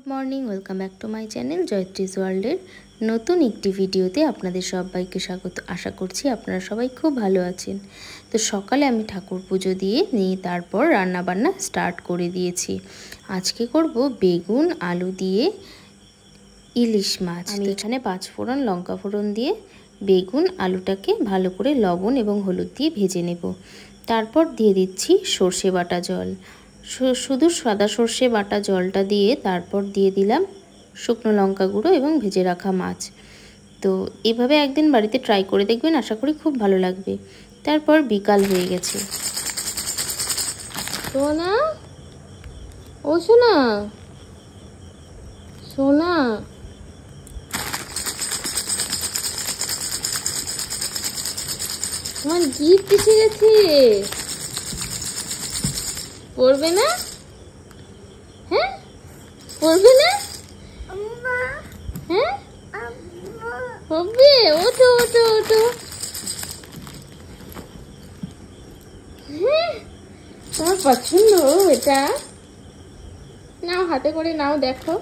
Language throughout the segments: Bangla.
Good morning welcome back to my channel জয়ত্রিস ওয়ার্ল্ডের নতুন একটি ভিডিওতে আপনাদের সবাইকে স্বাগত আশা করছি আপনারা সবাই খুব ভালো আছেন তো সকালে আমি ঠাকুর পুজো দিয়ে নিয়ে তারপর রান্নাবান্না স্টার্ট করে দিয়েছি আজকে করব বেগুন আলু দিয়ে ইলিশ মাছ আমি এখানে পাঁচ ফোড়ন লঙ্কা ফোড়ন দিয়ে বেগুন আলুটাকে ভালো করে লবণ এবং হলুদ দিয়ে ভেজে নেব তারপর দিয়ে দিচ্ছি সর্ষে বাটা জল শুধু সাদা সর্ষে বাটা জলটা দিয়ে তারপর দিয়ে দিলাম শুকনো লঙ্কা গুঁড়ো এবং ভেজে রাখা মাছ তো এভাবে একদিন বাড়িতে ট্রাই করে দেখবেন আশা করি খুব ভালো লাগবে তারপর বিকাল হয়ে গেছে সোনা ও সোনা সোনা তোমার গিফট এসে গেছে পড়বে না হ্যাঁ পড়বে না হ্যাঁ হবে ওঠো ওঠো ওঠো হ্যাঁ? তোমার পছন্দ এটা নাও হাতে করে নাও দেখো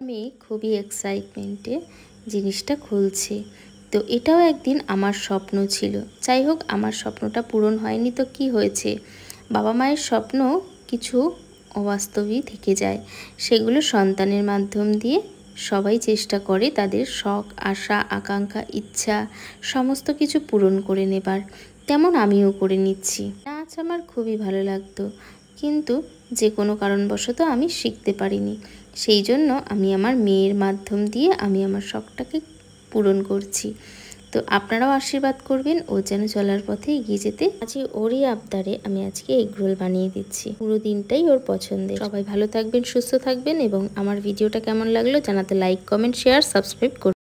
আমি খুবই এক্সাইটমেন্টে জিনিসটা খুলছি তো এটাও একদিন আমার স্বপ্ন ছিল যাই হোক আমার স্বপ্নটা পূরণ হয়নি তো কি হয়েছে বাবা মায়ের স্বপ্ন কিছু অবাস্তবই থেকে যায় সেগুলো সন্তানের মাধ্যম দিয়ে সবাই চেষ্টা করে তাদের শখ আশা আকাঙ্ক্ষা ইচ্ছা সমস্ত কিছু পূরণ করে নেবার তেমন আমিও করে নিচ্ছি নাচ আমার খুবই ভালো লাগতো কিন্তু যে কোনো কারণবশত আমি শিখতে পারিনি সেই জন্য আমি আমার মেয়ের মাধ্যম দিয়ে আমি আমার শখটাকে পূরণ করছি তো আপনারাও আশীর্বাদ করবেন ও যেন চলার পথে এগিয়ে যেতে আজকে ওরই আবদারে আমি আজকে এগ রোল বানিয়ে দিচ্ছি পুরো দিনটাই ওর পছন্দের সবাই ভালো থাকবেন সুস্থ থাকবেন এবং আমার ভিডিওটা কেমন লাগলো জানাতে লাইক কমেন্ট শেয়ার সাবস্ক্রাইব করুন